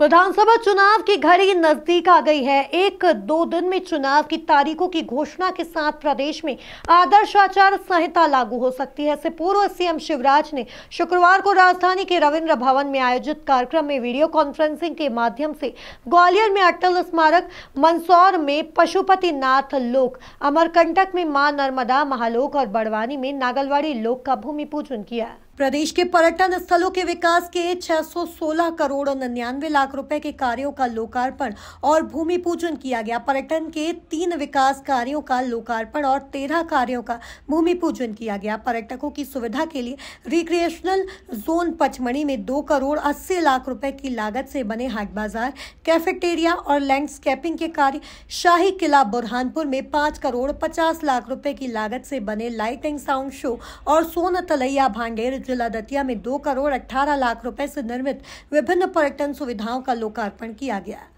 विधानसभा चुनाव की घड़ी नजदीक आ गई है एक दो दिन में चुनाव की तारीखों की घोषणा के साथ प्रदेश में आदर्श आचार संहिता लागू हो सकती है इससे पूर्व सीएम शिवराज ने शुक्रवार को राजधानी के रविंद्र भवन में आयोजित कार्यक्रम में वीडियो कॉन्फ्रेंसिंग के माध्यम से ग्वालियर में अटल स्मारक मंदसौर में पशुपतिनाथ लोक अमरकंटक में माँ नर्मदा महालोक और बड़वानी में नागलवाड़ी लोक का भूमि पूजन किया प्रदेश के पर्यटन स्थलों के विकास के 616 करोड़ निन्यानवे लाख रुपए के कार्यों का लोकार्पण और भूमि पूजन किया गया पर्यटन के तीन विकास कार्यों का लोकार्पण और तेरह कार्यों का भूमि पूजन किया गया पर्यटकों की सुविधा के लिए रिक्रिएशनल जोन पचमणी में दो करोड़ अस्सी लाख रुपए की लागत से बने हाट बाजार कैफेटेरिया और लैंडस्केपिंग के कार्य शाही किला बुरहानपुर में पांच करोड़ पचास लाख रुपए की लागत से बने लाइट एंड साउंड शो और सोन तलैया भांडेर जिला दतिया में दो करोड़ अट्ठारह लाख रुपए से निर्मित विभिन्न पर्यटन सुविधाओं का लोकार्पण किया गया